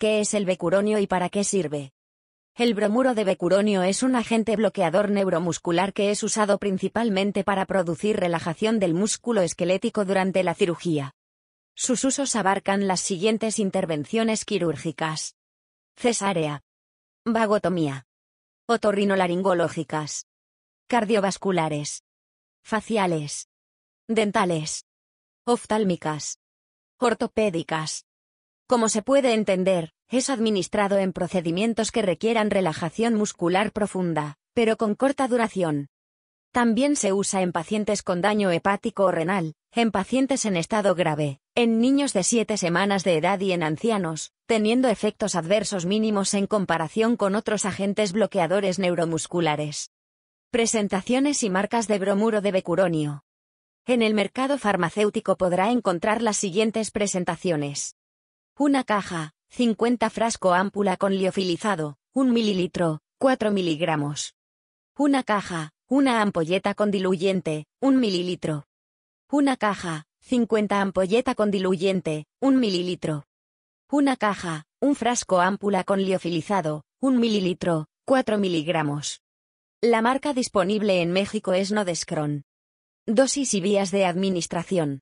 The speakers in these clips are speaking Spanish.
¿Qué es el becuronio y para qué sirve? El bromuro de becuronio es un agente bloqueador neuromuscular que es usado principalmente para producir relajación del músculo esquelético durante la cirugía. Sus usos abarcan las siguientes intervenciones quirúrgicas. Cesárea. Vagotomía. Otorrinolaringológicas. Cardiovasculares. Faciales. Dentales. Oftálmicas. Ortopédicas. Como se puede entender, es administrado en procedimientos que requieran relajación muscular profunda, pero con corta duración. También se usa en pacientes con daño hepático o renal, en pacientes en estado grave, en niños de 7 semanas de edad y en ancianos, teniendo efectos adversos mínimos en comparación con otros agentes bloqueadores neuromusculares. Presentaciones y marcas de bromuro de becuronio. En el mercado farmacéutico podrá encontrar las siguientes presentaciones. Una caja, 50 frasco ámpula con liofilizado, 1 mililitro, 4 miligramos. Una caja, una ampolleta con diluyente, 1 mililitro. Una caja, 50 ampolleta con diluyente, 1 mililitro. Una caja, un frasco ámpula con liofilizado, 1 mililitro, 4 miligramos. La marca disponible en México es Nodescron. Dosis y vías de administración.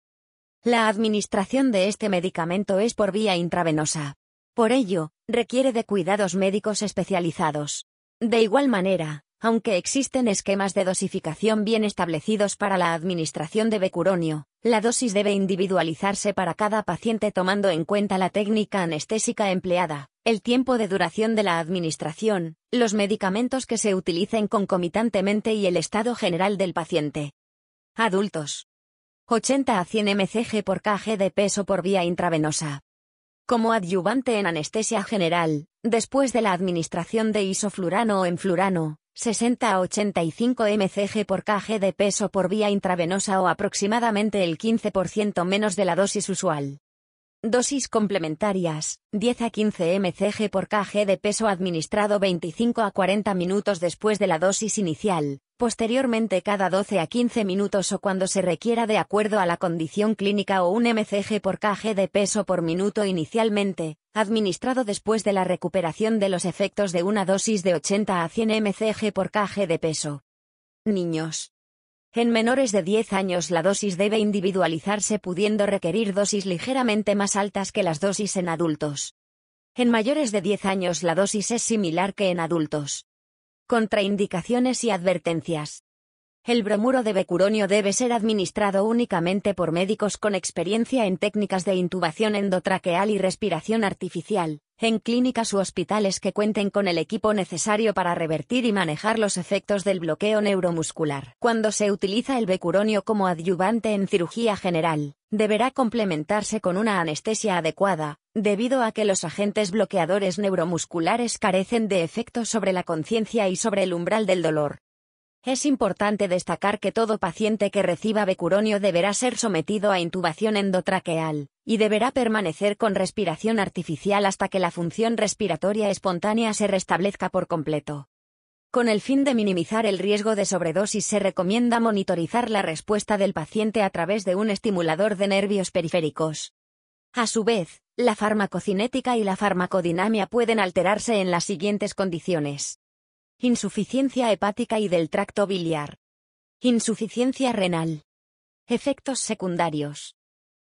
La administración de este medicamento es por vía intravenosa. Por ello, requiere de cuidados médicos especializados. De igual manera, aunque existen esquemas de dosificación bien establecidos para la administración de becuronio, la dosis debe individualizarse para cada paciente tomando en cuenta la técnica anestésica empleada, el tiempo de duración de la administración, los medicamentos que se utilicen concomitantemente y el estado general del paciente. Adultos. 80 a 100 mcg por kg de peso por vía intravenosa. Como adyuvante en anestesia general, después de la administración de isoflurano o enflurano, 60 a 85 mcg por kg de peso por vía intravenosa o aproximadamente el 15% menos de la dosis usual. Dosis complementarias, 10 a 15 mcg por kg de peso administrado 25 a 40 minutos después de la dosis inicial, posteriormente cada 12 a 15 minutos o cuando se requiera de acuerdo a la condición clínica o un MCG por kg de peso por minuto inicialmente, administrado después de la recuperación de los efectos de una dosis de 80 a 100 mcg por kg de peso. Niños. En menores de 10 años la dosis debe individualizarse pudiendo requerir dosis ligeramente más altas que las dosis en adultos. En mayores de 10 años la dosis es similar que en adultos. Contraindicaciones y advertencias. El bromuro de becuronio debe ser administrado únicamente por médicos con experiencia en técnicas de intubación endotraqueal y respiración artificial, en clínicas u hospitales que cuenten con el equipo necesario para revertir y manejar los efectos del bloqueo neuromuscular. Cuando se utiliza el becuronio como adyuvante en cirugía general, deberá complementarse con una anestesia adecuada, debido a que los agentes bloqueadores neuromusculares carecen de efecto sobre la conciencia y sobre el umbral del dolor. Es importante destacar que todo paciente que reciba becuronio deberá ser sometido a intubación endotraqueal, y deberá permanecer con respiración artificial hasta que la función respiratoria espontánea se restablezca por completo. Con el fin de minimizar el riesgo de sobredosis se recomienda monitorizar la respuesta del paciente a través de un estimulador de nervios periféricos. A su vez, la farmacocinética y la farmacodinamia pueden alterarse en las siguientes condiciones. Insuficiencia hepática y del tracto biliar. Insuficiencia renal. Efectos secundarios.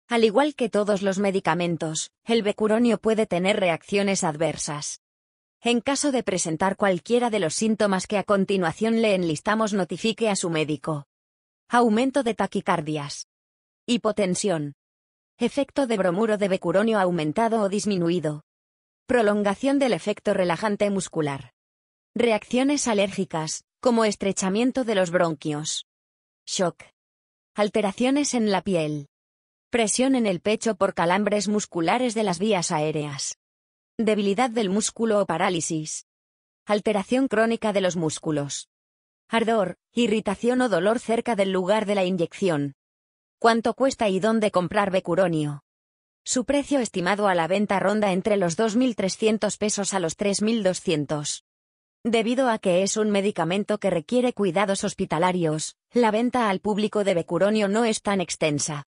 Al igual que todos los medicamentos, el becuronio puede tener reacciones adversas. En caso de presentar cualquiera de los síntomas que a continuación le enlistamos, notifique a su médico. Aumento de taquicardias. Hipotensión. Efecto de bromuro de becuronio aumentado o disminuido. Prolongación del efecto relajante muscular. Reacciones alérgicas, como estrechamiento de los bronquios. Shock. Alteraciones en la piel. Presión en el pecho por calambres musculares de las vías aéreas. Debilidad del músculo o parálisis. Alteración crónica de los músculos. Ardor, irritación o dolor cerca del lugar de la inyección. ¿Cuánto cuesta y dónde comprar becuronio? Su precio estimado a la venta ronda entre los 2.300 pesos a los 3.200. Debido a que es un medicamento que requiere cuidados hospitalarios, la venta al público de becuronio no es tan extensa.